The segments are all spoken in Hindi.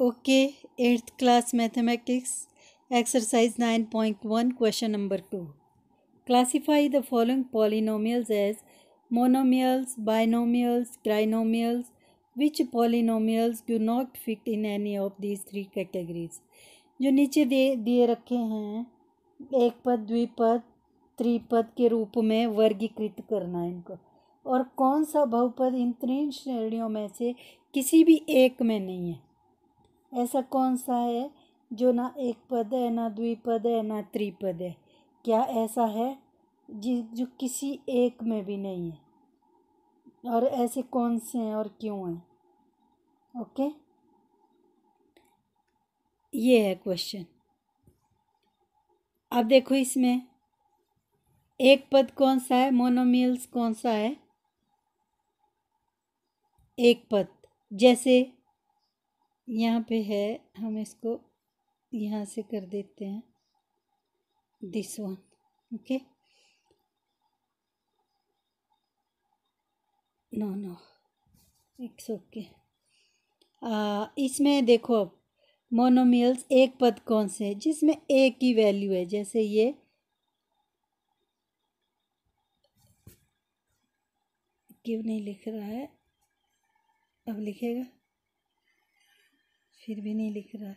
Okay eighth class mathematics exercise nine point one question number two classify the following polynomials as monomials binomials trinomials which polynomials do not fit in any of these three categories जो नीचे दिए दिए रखे हैं एक पद द्विपद त्रिपद के रूप में वर्गीकृत करना है इनको और कौन सा बहुपद इन तीन श्रेणियों में से किसी भी एक में नहीं है ऐसा कौन सा है जो ना एक पद है ना द्विपद है ना त्रिपद है क्या ऐसा है जि जो किसी एक में भी नहीं है और ऐसे कौन से हैं और क्यों हैं ओके ये है क्वेश्चन अब देखो इसमें एक पद कौन सा है मोनोमील्स कौन सा है एक पद जैसे यहाँ पे है हम इसको यहाँ से कर देते हैं this one okay no no it's okay इसमें देखो अब मोनोमियल्स एक पद कौन से है जिसमें एक की वैल्यू है जैसे ये क्यों नहीं लिख रहा है अब लिखेगा फिर भी नहीं लिख रहा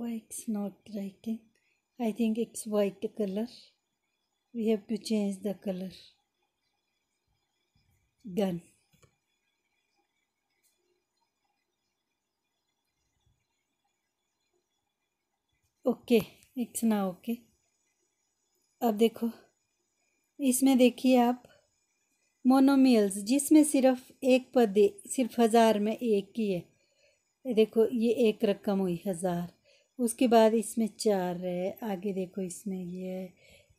white's not writing I think it's white colour we have to change the colour done okay it's ना ओके अब देखो इसमें देखिए आप मोनोमियल्स जिसमें सिर्फ एक पद सिर्फ हज़ार में एक ही है देखो ये एक रकम हुई हज़ार उसके बाद इसमें चार है आगे देखो इसमें ये है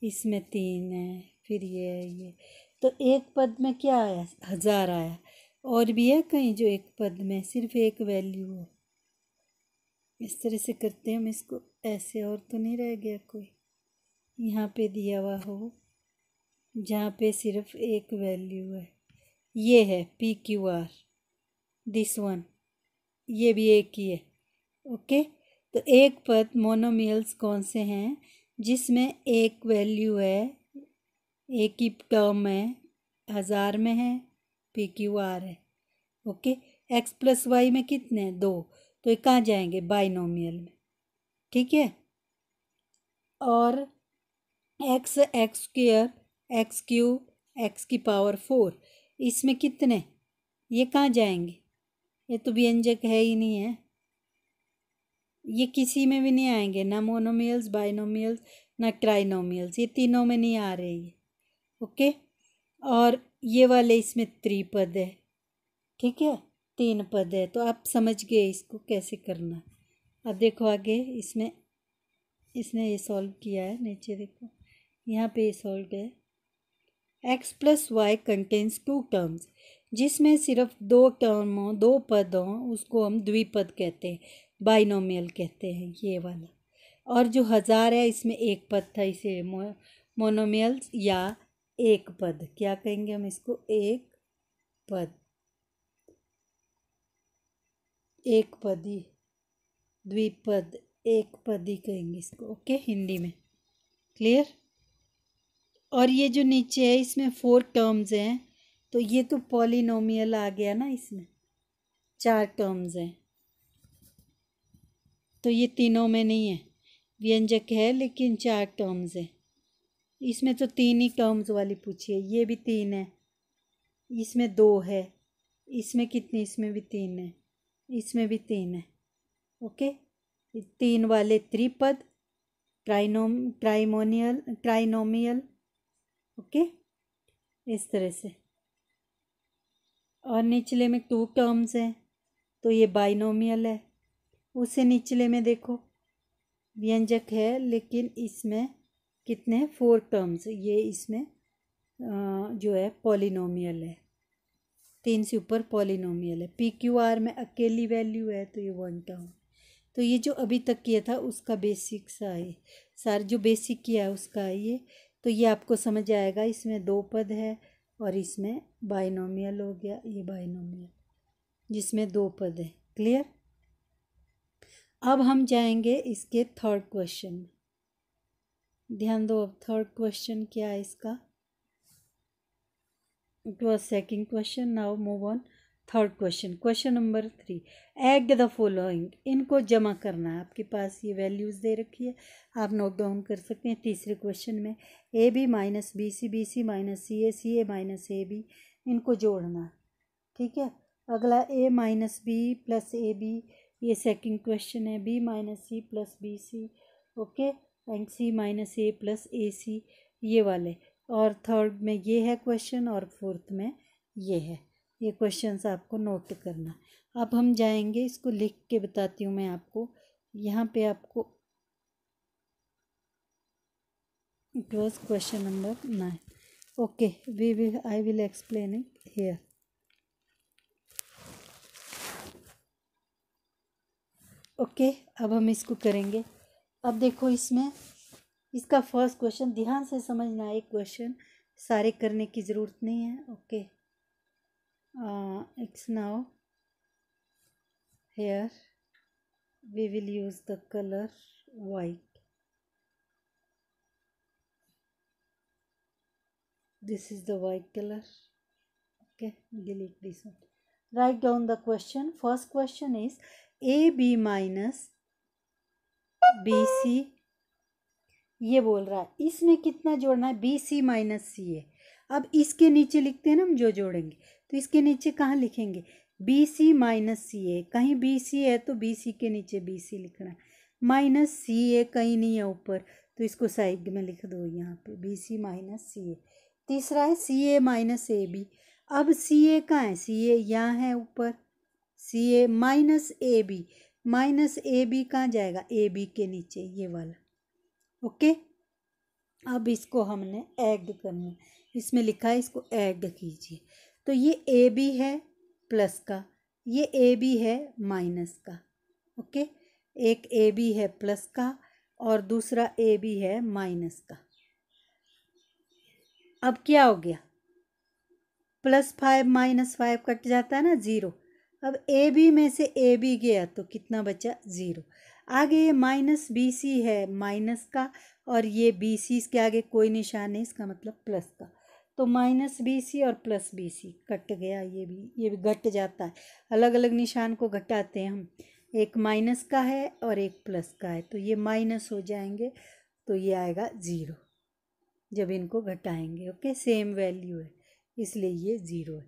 इसमें तीन है फिर ये है ये तो एक पद में क्या आया हज़ार आया और भी है कहीं जो एक पद में सिर्फ एक वैल्यू हो इस तरह से करते हैं हम इसको ऐसे और तो नहीं रह गया कोई यहाँ पे दिया हुआ हो जहाँ पे सिर्फ एक वैल्यू है ये है P Q R this one ये भी एक ही है ओके तो एक पद मोनोमियल्स कौन से हैं जिसमें एक वैल्यू है एक ही टर्म है हज़ार में है पी क्यू आर है ओके एक्स प्लस वाई में कितने हैं दो तो ये कहाँ जाएंगे बाइनोमियल में ठीक है और X X square X cube X की पावर फोर इसमें कितने ये कहाँ जाएंगे ये तो व्यंजक है ही नहीं है ये किसी में भी नहीं आएंगे ना मोनोमियल्स बाइनोमियल्स ना क्राइनोमियल्स ये तीनों में नहीं आ रही है ओके और ये वाले इसमें त्रिपद है ठीक है तीन पद है तो आप समझ गए इसको कैसे करना अब देखो आगे इसमें इसने ये सॉल्व किया है नीचे देखो यहाँ पे ये सॉल्व है X plus Y contains two terms जिसमें सिर्फ दो टर्म हों दो पद हों उसको हम द्विपद कहते हैं बाइनोमियल कहते हैं ये वाला और जो हज़ार है इसमें एक पद था इसे मो, या एक पद क्या कहेंगे हम इसको एक पद एक पदी द्विपद एक पदी कहेंगे इसको ओके हिंदी में क्लियर और ये जो नीचे है इसमें फोर टर्म्स हैं तो ये तो पॉलिनोमियल आ गया ना इसमें चार टर्म्स हैं तो ये तीनों में नहीं है व्यंजक है लेकिन चार टर्म्स है इसमें तो तीन ही टर्म्स वाली पूछी है ये भी तीन है इसमें दो है इसमें कितनी इसमें भी तीन है इसमें भी तीन है ओके तीन वाले त्रिपद ट्राइनोम ट्राइमोनियल ट्राइनोमियल ओके इस तरह से और निचले में टू टर्म्स हैं तो ये बाइनोमियल है उसे निचले में देखो व्यंजक है लेकिन इसमें कितने फोर टर्म्स ये इसमें जो है पॉलिनोमियल है तीन से ऊपर पॉलिनोमियल है पी क्यू आर में अकेली वैल्यू है तो ये वन टर्म तो ये जो अभी तक किया था उसका बेसिक सा है सारे जो बेसिक किया है उसका है ये तो ये आपको समझ आएगा इसमें दो पद है और इसमें बाइनोमियल हो गया ये बाइनोमियल जिसमें दो पद है क्लियर अब हम जाएंगे इसके थर्ड क्वेश्चन में ध्यान दो अब थर्ड क्वेश्चन क्या है इसका it was second question now move on third question question number three add the following इनको जमा करना है आपके पास ये वैल्यूज़ दे रखी है आप नोट डाउन कर सकते हैं तीसरे क्वेश्चन में A B minus B C B C minus C A C A minus A B इनको जोड़ना ठीक है अगला A minus B plus A B ये सेकंड क्वेश्चन है B minus C plus B C okay and C minus A plus A C ये वाले और थर्ड में ये है क्वेश्चन और फोर्थ में ये है ये क्वेश्चंस आपको नोट करना अब हम जाएंगे इसको लिख के बताती हूँ मैं आपको यहाँ पे आपको it was question number nine okay we will I will explain it here okay अब हम इसको करेंगे अब देखो इसमें इसका फर्स्ट क्वेश्चन ध्यान से समझना एक क्वेश्चन सारे करने की ज़रूरत नहीं है okay okay. uh, it's now here we will use the color white this is the white color okay delete this one write down the question first question is ab minus bc ये बोल रहा है इसमें कितना जोड़ना है बी सी माइनस सी ए अब इसके नीचे लिखते हैं ना हम जो जोड़ेंगे तो इसके नीचे कहाँ लिखेंगे बी सी माइनस सी ए कहीं बी सी है तो बी सी के नीचे बी सी लिखना माइनस सी ए कहीं नहीं है ऊपर तो इसको साइड में लिख दो यहाँ पे बी सी माइनस सी ए तीसरा है सी ए माइनस ए बी अब सी ए कहाँ है सी ए यहाँ है ऊपर C A minus A B minus A B कहाँ जाएगा ए बी के नीचे ये वाला ओके अब इसको हमने ऐड करना इसमें लिखा है इसको ऐड कीजिए तो ये ए बी है प्लस का ये ए बी है माइनस का ओके एक ए बी है प्लस का और दूसरा ए बी है माइनस का अब क्या हो गया plus five minus five cut जाता है ना ज़ीरो अब ए बी में से ए बी गया तो कितना बचा ज़ीरो आगे ये माइनस बी सी है माइनस का और ये बी सी के आगे कोई निशान नहीं इसका मतलब प्लस का तो माइनस बी सी और प्लस बी सी कट गया ये भी ये भी घट जाता है अलग अलग निशान को घटाते हैं हम एक माइनस का है और एक प्लस का है तो ये माइनस हो जाएंगे तो ये आएगा ज़ीरो जब इनको घटाएंगे ओके सेम वैल्यू है इसलिए ये ज़ीरो है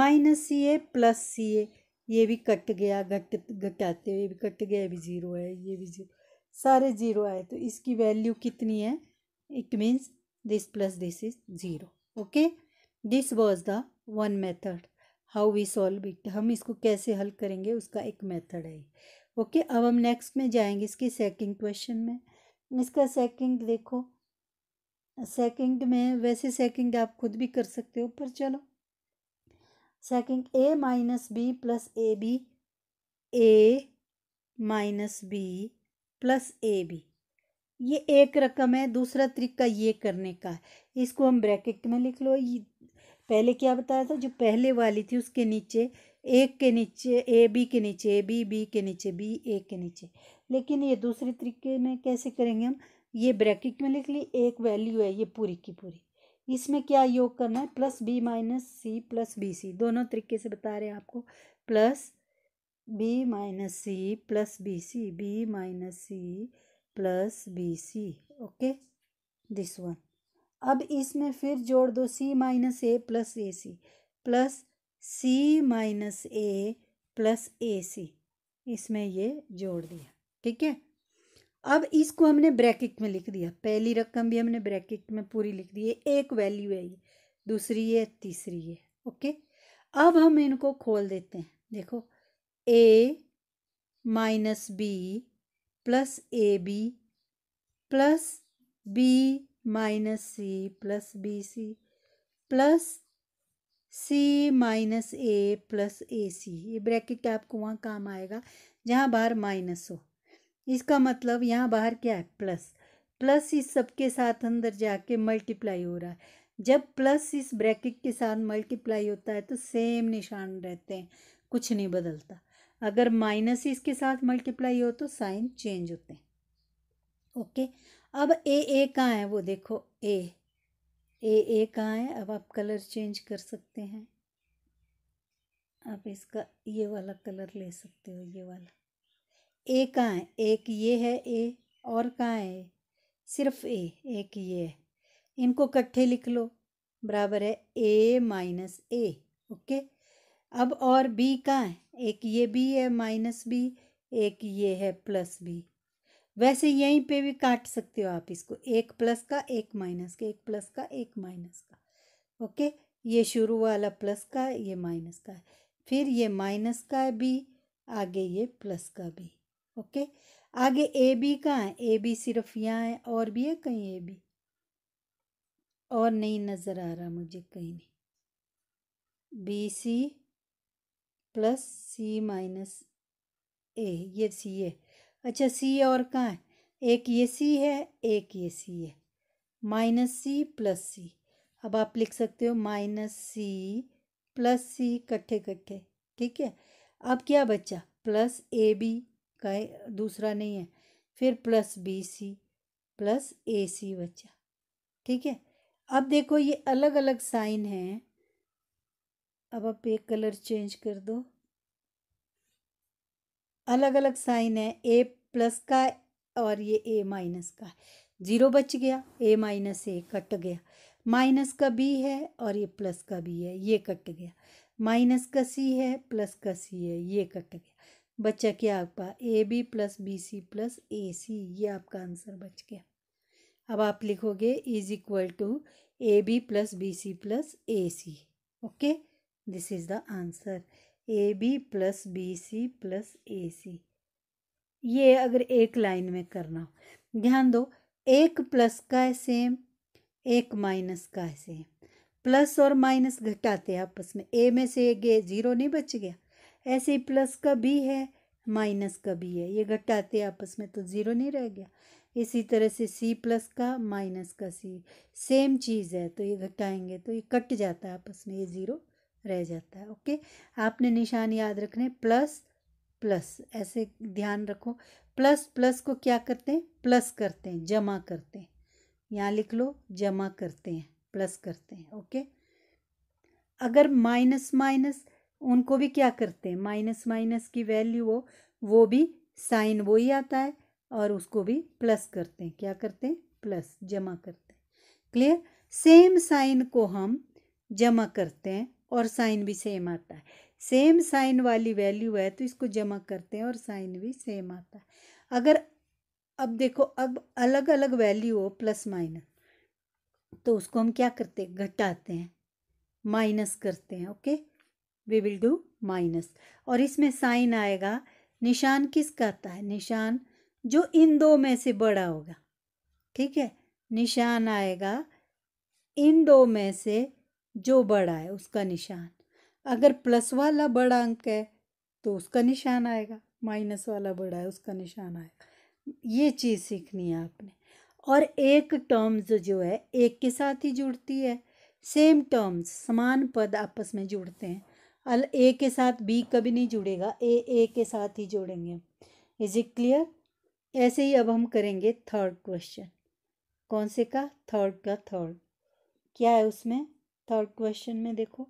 माइनस सी ए प्लस सी ए ये भी कट गया घट घटाते हुए भी कट गया भी ज़ीरो है ये भी ज़ीरो सारे ज़ीरो आए तो इसकी वैल्यू कितनी है it means this plus this is zero okay this was the one method how we solve it हम इसको कैसे हल करेंगे उसका एक मेथड है ओके okay, अब हम नेक्स्ट में जाएंगे इसके सेकंड क्वेश्चन में इसका सेकंड देखो सेकंड में वैसे सेकंड आप खुद भी कर सकते हो पर चलो second A minus B plus A B A minus B plus A B ये एक रकम है दूसरा तरीका ये करने का है इसको हम ब्रैकेट में लिख लो ये पहले क्या बताया था जो पहले वाली थी उसके नीचे एक के नीचे ए बी के नीचे ए बी बी के नीचे बी ए के नीचे लेकिन ये दूसरे तरीके में कैसे करेंगे हम ये ब्रैकेट में लिख ली एक वैल्यू है ये पूरी की पूरी इसमें क्या योग करना है plus B minus C plus B C दोनों तरीके से बता रहे हैं आपको plus B minus C plus B C B minus C plus B C okay this one अब इसमें फिर जोड़ दो C minus A plus A C plus C minus A plus A C इसमें ये जोड़ दिया ठीक है अब इसको हमने ब्रैकेट में लिख दिया पहली रकम भी हमने ब्रैकेट में पूरी लिख दी है एक वैल्यू है ये दूसरी है तीसरी है ओके अब हम इनको खोल देते हैं देखो A minus B plus A B plus B minus C plus B C plus C minus A plus A C ये ब्रैकेट आपको वहाँ काम आएगा जहाँ बाहर माइनस हो इसका मतलब यहाँ बाहर क्या है प्लस प्लस इस सब के साथ अंदर जाके मल्टीप्लाई हो रहा है जब प्लस इस ब्रैकेट के साथ मल्टीप्लाई होता है तो सेम निशान रहते हैं कुछ नहीं बदलता अगर माइनस इसके साथ मल्टीप्लाई हो तो साइन चेंज होते हैं ओके अब ए ए कहाँ है वो देखो ए ए ए कहाँ है अब आप कलर चेंज कर सकते हैं आप इसका ये वाला कलर ले सकते हो ये वाला ए कहाँ है एक ये है ए और कहाँ है सिर्फ ए एक ये है इनको इकट्ठे लिख लो बराबर है ए माइनस ए ओके अब और बी का है एक ये बी है माइनस बी एक ये है प्लस बी वैसे यहीं पे भी काट सकते हो आप इसको एक प्लस का एक माइनस का एक प्लस का एक माइनस का ओके ये शुरू वाला प्लस का है ये माइनस का है फिर ये माइनस का है बी आगे ये प्लस का बी ओके आगे ए बी का है ए बी सिर्फ यहाँ है और भी है कहीं ए बी और नहीं नज़र आ रहा मुझे कहीं नहीं B C plus C minus A ये सी है अच्छा सी और कहाँ है एक ये सी है एक ये सी है माइनस सी प्लस सी अब आप लिख सकते हो माइनस सी प्लस सी इकट्ठे इकट्ठे ठीक है अब क्या बच्चा प्लस ए बी का दूसरा नहीं है फिर plus B C plus A C बच्चा ठीक है अब देखो ये अलग अलग साइन हैं अब आप एक कलर चेंज कर दो अलग अलग साइन है ए प्लस का और ये ए माइनस का जीरो बच गया ए माइनस ए कट गया माइनस का बी है और ये प्लस का बी है ये कट गया माइनस का सी है प्लस का सी है ये कट गया बच्चा क्या आपका A B plus B C plus A C ये आपका आंसर बच गया अब आप लिखोगे is equal to A B plus B C plus A C okay This is the answer. A B plus B C plus A C ये अगर एक लाइन में करना हो ध्यान दो एक प्लस का है सेम एक माइनस का है सेम प्लस और माइनस घटाते हैं आपस में ए में से एक जीरो नहीं बच गया ऐसे ही प्लस का भी है माइनस का भी है ये घटाते आपस में तो ज़ीरो नहीं रह गया इसी तरह से सी प्लस का माइनस का सी सेम चीज़ है तो ये घटाएंगे तो ये कट जाता है आपस में ये ज़ीरो रह जाता है ओके आपने निशान याद रखने प्लस प्लस ऐसे ध्यान रखो प्लस प्लस को क्या करते हैं प्लस करते हैं जमा करते हैं यहाँ लिख लो जमा करते हैं प्लस करते हैं ओके अगर माइनस माइनस उनको भी क्या करते हैं माइनस माइनस की वैल्यू हो वो भी साइन वो ही आता है और उसको भी प्लस करते हैं क्या करते हैं प्लस जमा करते हैं क्लियर सेम साइन को हम जमा करते हैं और साइन भी सेम आता है सेम साइन वाली वैल्यू है तो इसको जमा करते हैं और साइन भी सेम आता है अगर अब देखो अब अलग अलग वैल्यू हो प्लस माइनस तो उसको हम क्या करते हैं घटाते हैं माइनस करते हैं okay we will do minus और इसमें साइन आएगा निशान किसका आता है निशान जो इन दो में से बड़ा होगा ठीक है निशान आएगा इन दो में से जो बड़ा है उसका निशान अगर प्लस वाला बड़ा अंक है तो उसका निशान आएगा माइनस वाला बड़ा है उसका निशान आएगा ये चीज़ सीखनी है आपने और एक टर्म्स जो है एक के साथ ही जुड़ती है सेम टर्म्स समान पद आपस में जुड़ते हैं अल ए के साथ बी कभी नहीं जुड़ेगा ए ए के साथ ही जुड़ेंगे इज इट क्लियर ऐसे ही अब हम करेंगे थर्ड क्वेश्चन कौन से का थर्ड का थर्ड क्या है उसमें थर्ड क्वेश्चन में देखो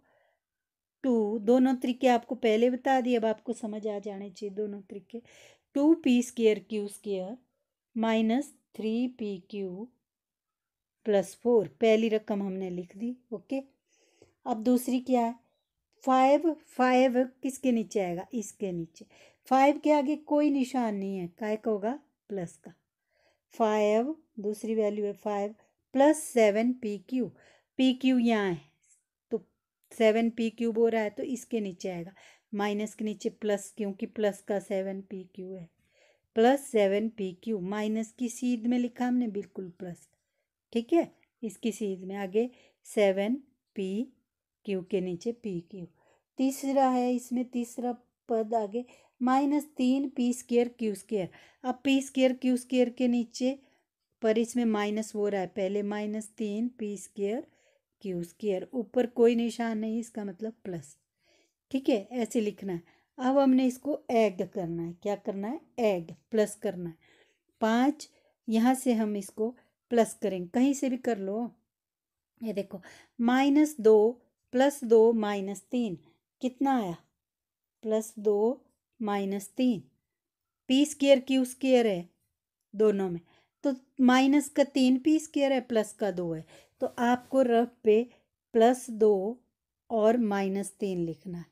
टू दोनों तरीके आपको पहले बता दिए अब आपको समझ आ जाने चाहिए दोनों तरीके two P square Q square minus three P Q plus four पहली रकम हमने लिख दी ओके अब दूसरी क्या है फाइव फाइव किसके नीचे आएगा इसके नीचे फाइव के आगे कोई निशान नहीं है काय का होगा प्लस का फाइव दूसरी वैल्यू है five plus seven P Q P Q यहाँ है सेवन पी क्यूब हो रहा है तो इसके नीचे आएगा माइनस के नीचे प्लस क्योंकि प्लस का सेवन पी क्यू है plus seven P Q minus की सीध में लिखा हमने बिल्कुल प्लस ठीक है इसकी सीध में आगे सेवन पी क्यू के नीचे पी क्यू तीसरा है इसमें तीसरा पद आगे माइनस तीन पी स्केयर क्यू स्केयर अब पी स्केयर क्यू स्केयर के नीचे पर इसमें माइनस हो रहा है पहले माइनस तीन पी स्केयर कि उसकी ऊपर कोई निशान नहीं इसका मतलब प्लस ठीक है ऐसे लिखना है अब हमने इसको एग करना है क्या करना है एग प्लस करना है पाँच यहाँ से हम इसको प्लस करेंगे कहीं से भी कर लो ये देखो माइनस दो प्लस दो माइनस तीन कितना आया प्लस दो माइनस तीन पी स्केयर क्यू स्केयर है दोनों में तो माइनस का तीन पी स्केयर है प्लस का दो है तो आपको रफ पे प्लस दो और माइनस तीन लिखना है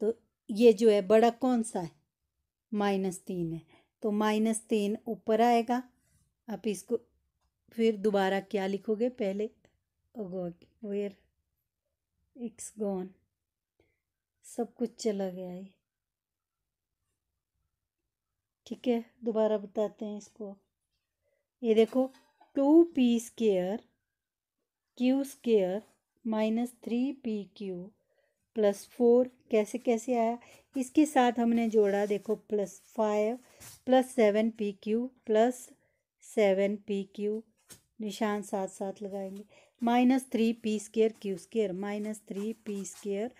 तो ये जो है बड़ा कौन सा है माइनस तीन है तो माइनस तीन ऊपर आएगा आप इसको फिर दोबारा क्या लिखोगे पहले वेयर इट्स गॉन सब कुछ चला गया है ठीक है दोबारा बताते हैं इसको ये देखो two P square Q square minus three P Q plus four कैसे कैसे आया इसके साथ हमने जोड़ा देखो plus five plus seven P Q plus seven P Q निशान साथ साथ लगाएंगे minus three P square Q square minus three P square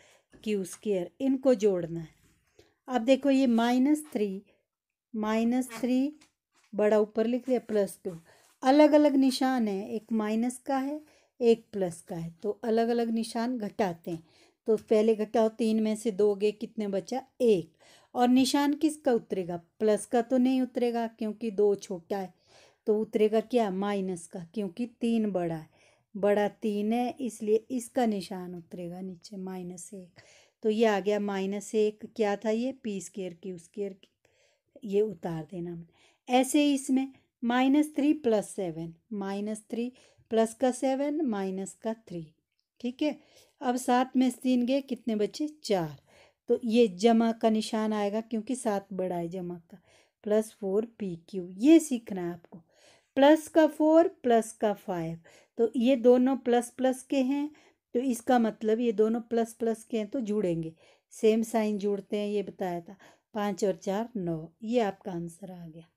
Q square इनको जोड़ना है अब देखो ये माइनस थ्री माइनस थ्री बड़ा ऊपर लिख दिया प्लस टू अलग अलग निशान है एक माइनस का है एक प्लस का है तो अलग अलग निशान घटाते हैं तो पहले घटाओ तीन में से दो गए कितने बचा एक और निशान किसका उतरेगा प्लस का तो नहीं उतरेगा क्योंकि दो छोटा है तो उतरेगा क्या माइनस का क्योंकि तीन बड़ा है बड़ा तीन है इसलिए इसका निशान उतरेगा नीचे माइनस एक तो ये आ गया माइनस एक क्या था ये पी स्केयर की उसकेयर की ये उतार देना हमने ऐसे ही इसमें minus three plus seven minus three plus का सेवन माइनस का थ्री ठीक है अब सात में से तीन गए कितने बचे चार तो ये जमा का निशान आएगा क्योंकि सात बड़ा है जमा का प्लस फोर पी क्यू ये सीखना है आपको प्लस का फोर प्लस का फाइव तो ये दोनों प्लस प्लस के हैं तो इसका मतलब ये दोनों प्लस प्लस के हैं तो जुड़ेंगे सेम साइन जुड़ते हैं ये बताया था पाँच और चार नौ ये आपका आंसर आ गया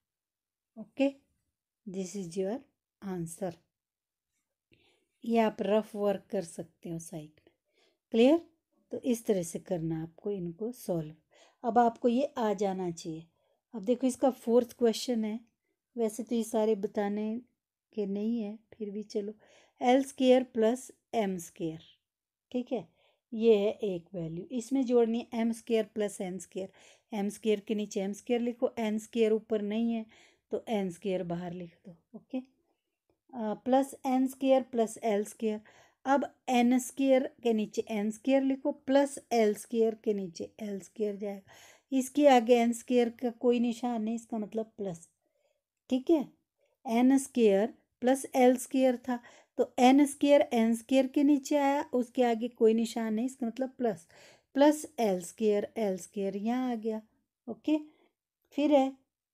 okay this is your answer ये आप रफ वर्क कर सकते हो साइड में क्लियर तो इस तरह से करना आपको इनको सॉल्व अब आपको ये आ जाना चाहिए अब देखो इसका फोर्थ क्वेश्चन है वैसे तो ये सारे बताने के नहीं है फिर भी चलो L square plus M square ठीक है ये है एक वैल्यू इसमें जोड़नी है M square plus N square M square के नीचे एम स्केयर लिखो एन स्केयर ऊपर नहीं है तो एन स्केयर बाहर लिख दो okay plus N square plus L square अब एन स्केयर के नीचे एन स्केयर लिखो प्लस एल स्केयर के नीचे एल स्केयर जाएगा इसके आगे एन स्केयर का कोई निशान नहीं इसका मतलब प्लस ठीक है N square plus L square था तो एन स्केयर एन स्केयर के नीचे आया उसके आगे कोई निशान नहीं इसका मतलब plus plus L square L square यहाँ आ गया ओके फिर है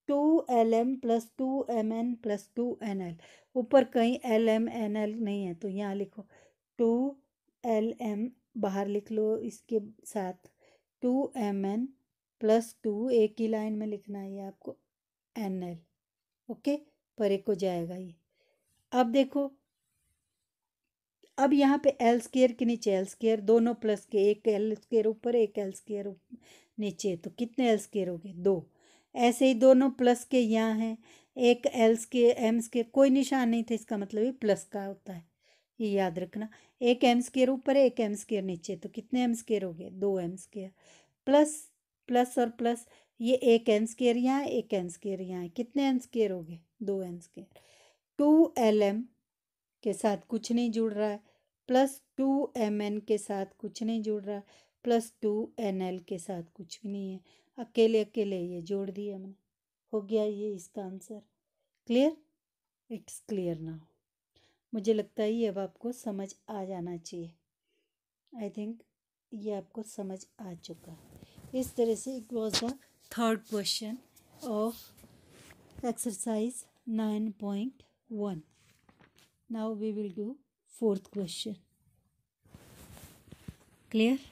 two L M plus two M N plus two N L ऊपर कहीं एल एम एन एल नहीं है तो यहाँ लिखो टू एल एम बाहर लिख लो इसके साथ two M N plus two एक ही लाइन में लिखना है ये आपको एन एल ओके परे को जाएगा ये अब देखो अब यहाँ पे एल स्केयर के नीचे एल स्केयर दोनों प्लस के एक एल स्केयर ऊपर एक एल स्केयर नीचे तो कितने एल स्केयर हो गए दो ऐसे ही दोनों प्लस के यहाँ हैं एक एल्स के एम्स के कोई निशान नहीं था इसका मतलब ये प्लस का होता है ये याद रखना एक एम स्केयर ऊपर है एक एम स्केयर नीचे तो कितने एम स्केयर हो गए दो एम स्केयर प्लस प्लस और प्लस ये एक एन स्केयर यहाँ एक एन स्केयर यहाँ कितने एन स्केयर हो गए दो N square two L M के साथ कुछ नहीं जुड़ रहा है प्लस टू एम एन के साथ कुछ नहीं जुड़ रहा है प्लस टू एन एल के साथ कुछ भी नहीं है अकेले अकेले ये जोड़ दिए हमने हो गया ये इसका answer clear it's clear now मुझे लगता है ये अब आपको समझ आ जाना चाहिए आई थिंक ये आपको समझ आ चुका इस तरह से it was the third question of exercise nine point one now we will do fourth question clear